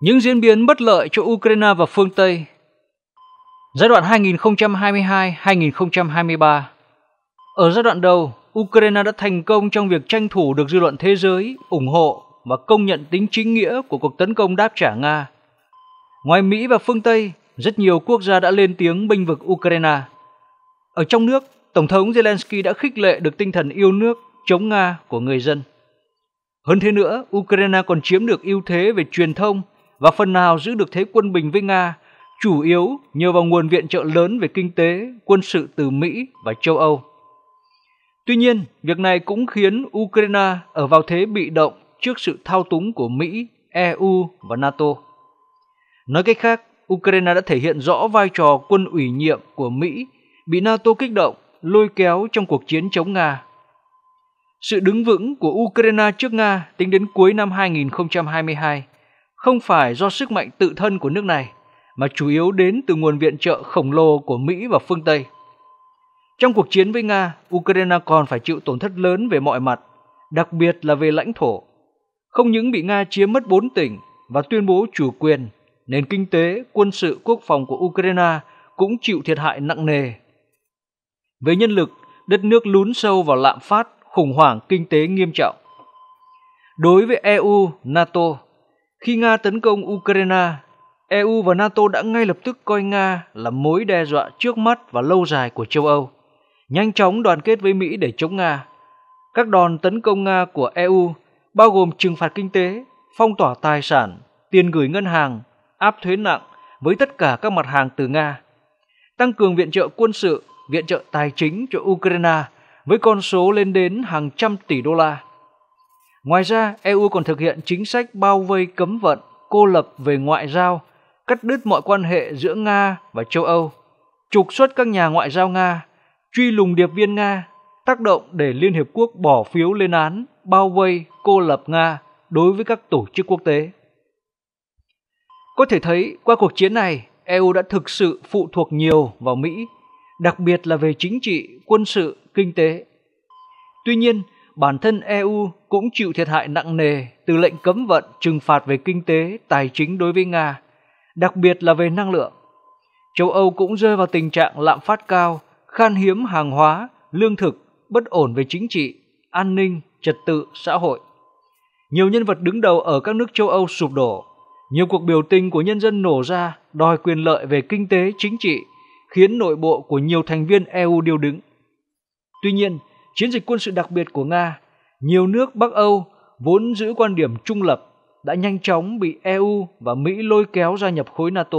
những diễn biến bất lợi cho Ukraine và phương Tây Giai đoạn 2022-2023 Ở giai đoạn đầu, Ukraine đã thành công trong việc tranh thủ được dư luận thế giới, ủng hộ và công nhận tính chính nghĩa của cuộc tấn công đáp trả Nga. Ngoài Mỹ và phương Tây, rất nhiều quốc gia đã lên tiếng binh vực Ukraine. Ở trong nước, Tổng thống Zelensky đã khích lệ được tinh thần yêu nước, chống Nga của người dân. Hơn thế nữa, Ukraine còn chiếm được ưu thế về truyền thông và phần nào giữ được thế quân bình với Nga, chủ yếu nhờ vào nguồn viện trợ lớn về kinh tế, quân sự từ Mỹ và châu Âu. Tuy nhiên, việc này cũng khiến Ukraine ở vào thế bị động trước sự thao túng của Mỹ, EU và NATO. Nói cách khác, Ukraine đã thể hiện rõ vai trò quân ủy nhiệm của Mỹ bị NATO kích động, lôi kéo trong cuộc chiến chống Nga. Sự đứng vững của Ukraine trước Nga tính đến cuối năm 2022 không phải do sức mạnh tự thân của nước này, mà chủ yếu đến từ nguồn viện trợ khổng lồ của Mỹ và phương Tây. Trong cuộc chiến với Nga, Ukraine còn phải chịu tổn thất lớn về mọi mặt, đặc biệt là về lãnh thổ. Không những bị Nga chiếm mất bốn tỉnh và tuyên bố chủ quyền, nền kinh tế, quân sự, quốc phòng của Ukraine cũng chịu thiệt hại nặng nề. Về nhân lực, đất nước lún sâu vào lạm phát, khủng hoảng kinh tế nghiêm trọng. Đối với EU, NATO, khi Nga tấn công Ukraine, EU và NATO đã ngay lập tức coi Nga là mối đe dọa trước mắt và lâu dài của châu Âu, nhanh chóng đoàn kết với Mỹ để chống Nga. Các đòn tấn công Nga của EU bao gồm trừng phạt kinh tế, phong tỏa tài sản, tiền gửi ngân hàng, áp thuế nặng với tất cả các mặt hàng từ Nga, tăng cường viện trợ quân sự, viện trợ tài chính cho Ukraine với con số lên đến hàng trăm tỷ đô la. Ngoài ra, EU còn thực hiện chính sách bao vây cấm vận, cô lập về ngoại giao, cắt đứt mọi quan hệ giữa Nga và châu Âu, trục xuất các nhà ngoại giao Nga, truy lùng điệp viên Nga, tác động để Liên Hiệp Quốc bỏ phiếu lên án bao vây cô lập Nga đối với các tổ chức quốc tế. Có thể thấy, qua cuộc chiến này, EU đã thực sự phụ thuộc nhiều vào Mỹ, đặc biệt là về chính trị, quân sự, kinh tế. Tuy nhiên, bản thân EU cũng chịu thiệt hại nặng nề từ lệnh cấm vận trừng phạt về kinh tế, tài chính đối với Nga, đặc biệt là về năng lượng. Châu Âu cũng rơi vào tình trạng lạm phát cao, khan hiếm hàng hóa, lương thực, bất ổn về chính trị, an ninh, trật tự, xã hội. Nhiều nhân vật đứng đầu ở các nước châu Âu sụp đổ, nhiều cuộc biểu tình của nhân dân nổ ra đòi quyền lợi về kinh tế, chính trị, khiến nội bộ của nhiều thành viên EU điêu đứng. Tuy nhiên, chiến dịch quân sự đặc biệt của Nga, nhiều nước Bắc Âu vốn giữ quan điểm trung lập đã nhanh chóng bị EU và Mỹ lôi kéo gia nhập khối NATO.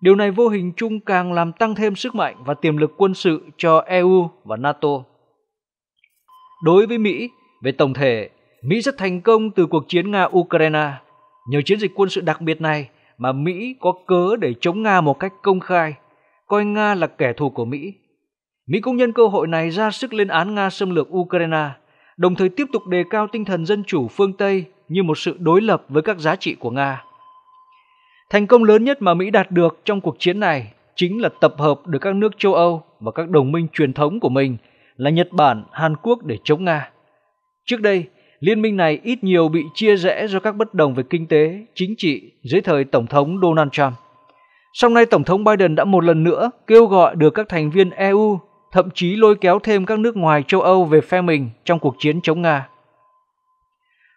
Điều này vô hình chung càng làm tăng thêm sức mạnh và tiềm lực quân sự cho EU và NATO. Đối với Mỹ, về tổng thể, Mỹ rất thành công từ cuộc chiến Nga-Ukraine. Nhờ chiến dịch quân sự đặc biệt này mà Mỹ có cớ để chống Nga một cách công khai, coi Nga là kẻ thù của Mỹ Mỹ cũng nhân cơ hội này ra sức lên án Nga xâm lược Ukraine, đồng thời tiếp tục đề cao tinh thần dân chủ phương Tây như một sự đối lập với các giá trị của Nga. Thành công lớn nhất mà Mỹ đạt được trong cuộc chiến này chính là tập hợp được các nước châu Âu và các đồng minh truyền thống của mình là Nhật Bản, Hàn Quốc để chống Nga. Trước đây, liên minh này ít nhiều bị chia rẽ do các bất đồng về kinh tế, chính trị dưới thời Tổng thống Donald Trump. Sau nay Tổng thống Biden đã một lần nữa kêu gọi được các thành viên EU thậm chí lôi kéo thêm các nước ngoài châu Âu về phe mình trong cuộc chiến chống Nga.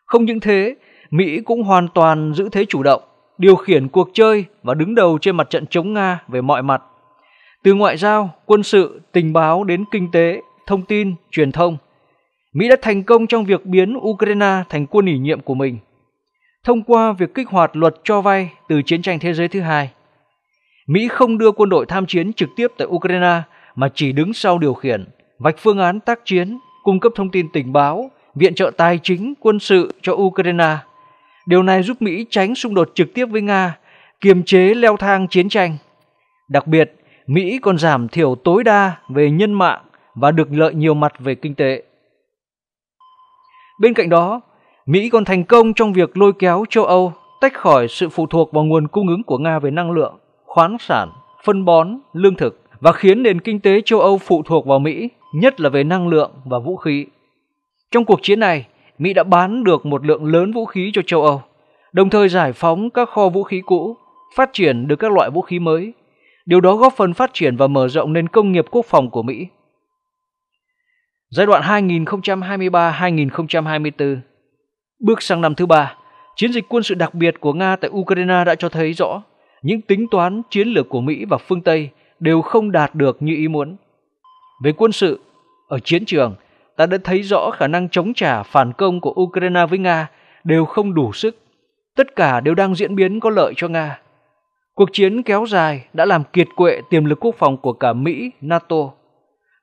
Không những thế, Mỹ cũng hoàn toàn giữ thế chủ động, điều khiển cuộc chơi và đứng đầu trên mặt trận chống Nga về mọi mặt. Từ ngoại giao, quân sự, tình báo đến kinh tế, thông tin, truyền thông, Mỹ đã thành công trong việc biến Ukraine thành quân ủy nhiệm của mình thông qua việc kích hoạt luật cho vay từ chiến tranh thế giới thứ hai. Mỹ không đưa quân đội tham chiến trực tiếp tại Ukraine mà chỉ đứng sau điều khiển, vạch phương án tác chiến, cung cấp thông tin tình báo, viện trợ tài chính, quân sự cho Ukraine. Điều này giúp Mỹ tránh xung đột trực tiếp với Nga, kiềm chế leo thang chiến tranh. Đặc biệt, Mỹ còn giảm thiểu tối đa về nhân mạng và được lợi nhiều mặt về kinh tế. Bên cạnh đó, Mỹ còn thành công trong việc lôi kéo châu Âu tách khỏi sự phụ thuộc vào nguồn cung ứng của Nga về năng lượng, khoáng sản, phân bón, lương thực và khiến nền kinh tế châu Âu phụ thuộc vào Mỹ, nhất là về năng lượng và vũ khí. Trong cuộc chiến này, Mỹ đã bán được một lượng lớn vũ khí cho châu Âu, đồng thời giải phóng các kho vũ khí cũ, phát triển được các loại vũ khí mới. Điều đó góp phần phát triển và mở rộng nền công nghiệp quốc phòng của Mỹ. Giai đoạn 2023-2024 Bước sang năm thứ ba, chiến dịch quân sự đặc biệt của Nga tại Ukraine đã cho thấy rõ những tính toán chiến lược của Mỹ và phương Tây – đều không đạt được như ý muốn. Về quân sự, ở chiến trường, ta đã thấy rõ khả năng chống trả phản công của Ukraine với Nga đều không đủ sức. Tất cả đều đang diễn biến có lợi cho Nga. Cuộc chiến kéo dài đã làm kiệt quệ tiềm lực quốc phòng của cả Mỹ, NATO.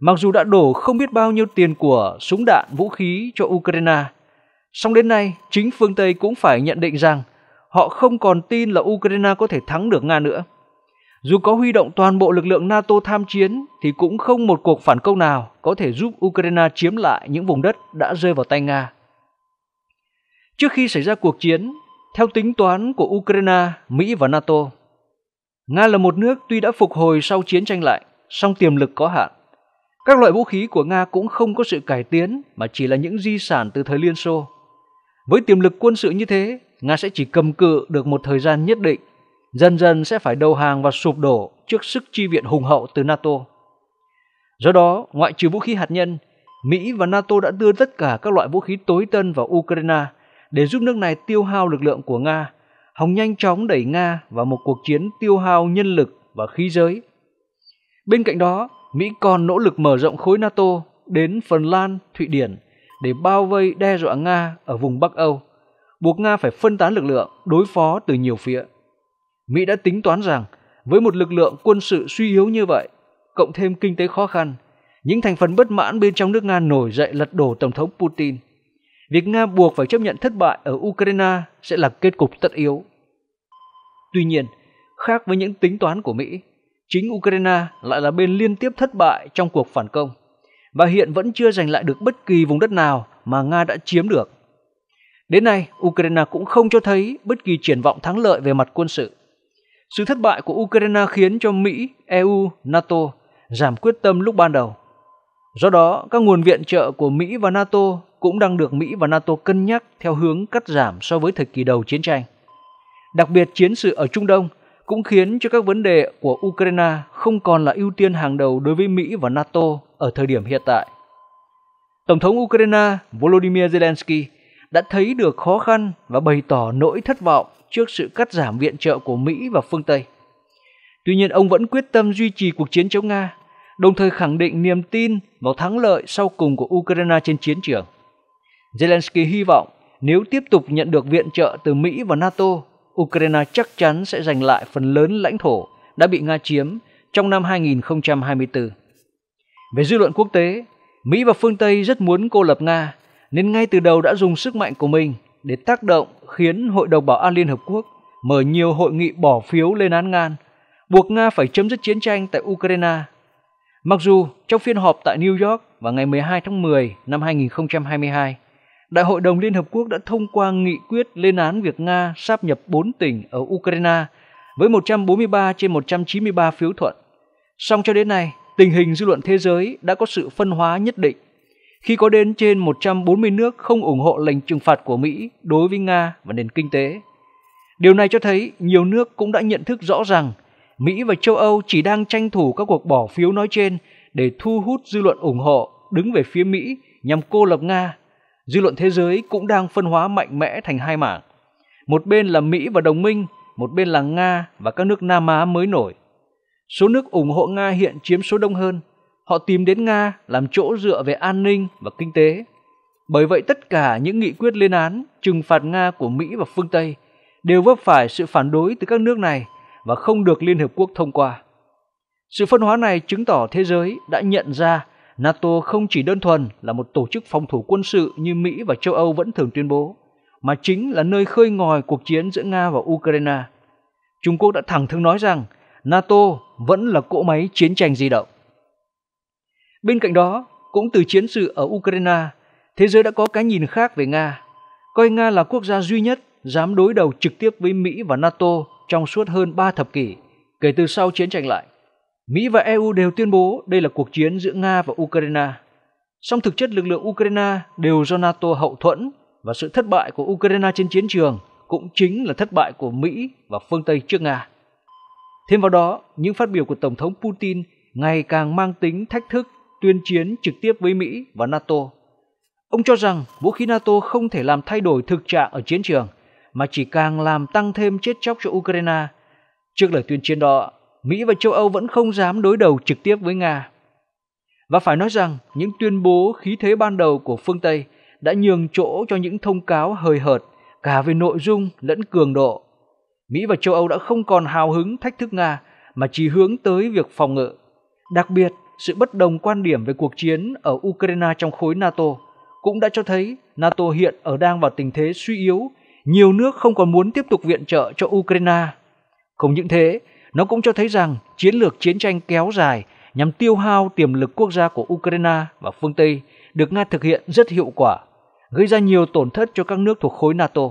Mặc dù đã đổ không biết bao nhiêu tiền của súng đạn, vũ khí cho Ukraine, song đến nay chính phương Tây cũng phải nhận định rằng họ không còn tin là Ukraine có thể thắng được Nga nữa. Dù có huy động toàn bộ lực lượng NATO tham chiến thì cũng không một cuộc phản công nào có thể giúp Ukraine chiếm lại những vùng đất đã rơi vào tay Nga. Trước khi xảy ra cuộc chiến, theo tính toán của Ukraine, Mỹ và NATO, Nga là một nước tuy đã phục hồi sau chiến tranh lạnh, song tiềm lực có hạn. Các loại vũ khí của Nga cũng không có sự cải tiến mà chỉ là những di sản từ thời Liên Xô. Với tiềm lực quân sự như thế, Nga sẽ chỉ cầm cự được một thời gian nhất định dần dần sẽ phải đầu hàng và sụp đổ trước sức chi viện hùng hậu từ NATO. Do đó, ngoại trừ vũ khí hạt nhân, Mỹ và NATO đã đưa tất cả các loại vũ khí tối tân vào Ukraine để giúp nước này tiêu hao lực lượng của Nga, hòng nhanh chóng đẩy Nga vào một cuộc chiến tiêu hao nhân lực và khí giới. Bên cạnh đó, Mỹ còn nỗ lực mở rộng khối NATO đến Phần Lan, Thụy Điển để bao vây đe dọa Nga ở vùng Bắc Âu, buộc Nga phải phân tán lực lượng đối phó từ nhiều phía. Mỹ đã tính toán rằng với một lực lượng quân sự suy yếu như vậy, cộng thêm kinh tế khó khăn, những thành phần bất mãn bên trong nước Nga nổi dậy lật đổ Tổng thống Putin. Việc Nga buộc phải chấp nhận thất bại ở Ukraine sẽ là kết cục tất yếu. Tuy nhiên, khác với những tính toán của Mỹ, chính Ukraine lại là bên liên tiếp thất bại trong cuộc phản công và hiện vẫn chưa giành lại được bất kỳ vùng đất nào mà Nga đã chiếm được. Đến nay, Ukraine cũng không cho thấy bất kỳ triển vọng thắng lợi về mặt quân sự. Sự thất bại của Ukraine khiến cho Mỹ, EU, NATO giảm quyết tâm lúc ban đầu. Do đó, các nguồn viện trợ của Mỹ và NATO cũng đang được Mỹ và NATO cân nhắc theo hướng cắt giảm so với thời kỳ đầu chiến tranh. Đặc biệt chiến sự ở Trung Đông cũng khiến cho các vấn đề của Ukraine không còn là ưu tiên hàng đầu đối với Mỹ và NATO ở thời điểm hiện tại. Tổng thống Ukraine Volodymyr Zelensky đã thấy được khó khăn và bày tỏ nỗi thất vọng trước sự cắt giảm viện trợ của Mỹ và phương Tây. Tuy nhiên ông vẫn quyết tâm duy trì cuộc chiến chống Nga, đồng thời khẳng định niềm tin vào thắng lợi sau cùng của Ukraine trên chiến trường. Zelensky hy vọng nếu tiếp tục nhận được viện trợ từ Mỹ và NATO, Ukraine chắc chắn sẽ giành lại phần lớn lãnh thổ đã bị Nga chiếm trong năm 2024. Về dư luận quốc tế, Mỹ và phương Tây rất muốn cô lập Nga nên ngay từ đầu đã dùng sức mạnh của mình để tác động khiến Hội đồng Bảo an Liên Hợp Quốc mở nhiều hội nghị bỏ phiếu lên án ngan buộc Nga phải chấm dứt chiến tranh tại Ukraine. Mặc dù trong phiên họp tại New York vào ngày 12 tháng 10 năm 2022, Đại hội đồng Liên Hợp Quốc đã thông qua nghị quyết lên án việc Nga sáp nhập 4 tỉnh ở Ukraine với 143 trên 193 phiếu thuận. Song cho đến nay, tình hình dư luận thế giới đã có sự phân hóa nhất định khi có đến trên 140 nước không ủng hộ lệnh trừng phạt của Mỹ đối với Nga và nền kinh tế. Điều này cho thấy nhiều nước cũng đã nhận thức rõ rằng Mỹ và châu Âu chỉ đang tranh thủ các cuộc bỏ phiếu nói trên để thu hút dư luận ủng hộ đứng về phía Mỹ nhằm cô lập Nga. Dư luận thế giới cũng đang phân hóa mạnh mẽ thành hai mảng. Một bên là Mỹ và đồng minh, một bên là Nga và các nước Nam Á mới nổi. Số nước ủng hộ Nga hiện chiếm số đông hơn, Họ tìm đến Nga làm chỗ dựa về an ninh và kinh tế. Bởi vậy tất cả những nghị quyết lên án, trừng phạt Nga của Mỹ và phương Tây đều vấp phải sự phản đối từ các nước này và không được Liên hợp Quốc thông qua. Sự phân hóa này chứng tỏ thế giới đã nhận ra NATO không chỉ đơn thuần là một tổ chức phòng thủ quân sự như Mỹ và châu Âu vẫn thường tuyên bố, mà chính là nơi khơi ngòi cuộc chiến giữa Nga và Ukraine. Trung Quốc đã thẳng thừng nói rằng NATO vẫn là cỗ máy chiến tranh di động. Bên cạnh đó, cũng từ chiến sự ở Ukraine, thế giới đã có cái nhìn khác về Nga, coi Nga là quốc gia duy nhất dám đối đầu trực tiếp với Mỹ và NATO trong suốt hơn 3 thập kỷ kể từ sau chiến tranh lại Mỹ và EU đều tuyên bố đây là cuộc chiến giữa Nga và Ukraine. Song thực chất lực lượng Ukraine đều do NATO hậu thuẫn và sự thất bại của Ukraine trên chiến trường cũng chính là thất bại của Mỹ và phương Tây trước Nga. Thêm vào đó, những phát biểu của Tổng thống Putin ngày càng mang tính thách thức tuyên chiến trực tiếp với Mỹ và NATO. Ông cho rằng vũ khí NATO không thể làm thay đổi thực trạng ở chiến trường, mà chỉ càng làm tăng thêm chết chóc cho Ukraine. Trước lời tuyên chiến đó, Mỹ và châu Âu vẫn không dám đối đầu trực tiếp với Nga. Và phải nói rằng những tuyên bố khí thế ban đầu của phương Tây đã nhường chỗ cho những thông cáo hời hợt cả về nội dung lẫn cường độ. Mỹ và châu Âu đã không còn hào hứng thách thức Nga mà chỉ hướng tới việc phòng ngự. Đặc biệt sự bất đồng quan điểm về cuộc chiến ở Ukraine trong khối NATO cũng đã cho thấy NATO hiện ở đang vào tình thế suy yếu, nhiều nước không còn muốn tiếp tục viện trợ cho Ukraine. Không những thế, nó cũng cho thấy rằng chiến lược chiến tranh kéo dài nhằm tiêu hao tiềm lực quốc gia của Ukraine và phương Tây được Nga thực hiện rất hiệu quả, gây ra nhiều tổn thất cho các nước thuộc khối NATO.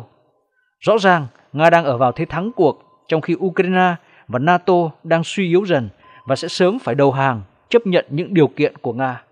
Rõ ràng, Nga đang ở vào thế thắng cuộc, trong khi Ukraine và NATO đang suy yếu dần và sẽ sớm phải đầu hàng chấp nhận những điều kiện của Nga.